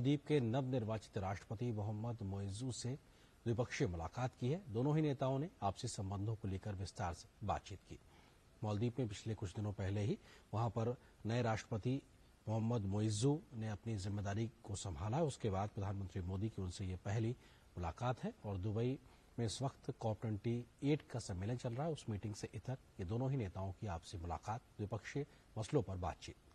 द्वीप के नवनिर्वाचित राष्ट्रपति मोहम्मद मोइजू से द्विपक्षीय मुलाकात की है दोनों ही नेताओं ने आपसी संबंधों को लेकर विस्तार से बातचीत की मालदीव में पिछले कुछ दिनों पहले ही वहां पर नए राष्ट्रपति मोहम्मद मोइजू ने अपनी जिम्मेदारी को संभाला उसके बाद प्रधानमंत्री मोदी की उनसे ये पहली मुलाकात है और दुबई में इस वक्त कॉप ट्वेंटी एट का सम्मेलन चल रहा है उस मीटिंग से इतर ये दोनों ही नेताओं की आपसी मुलाकात द्विपक्षीय मसलों पर बातचीत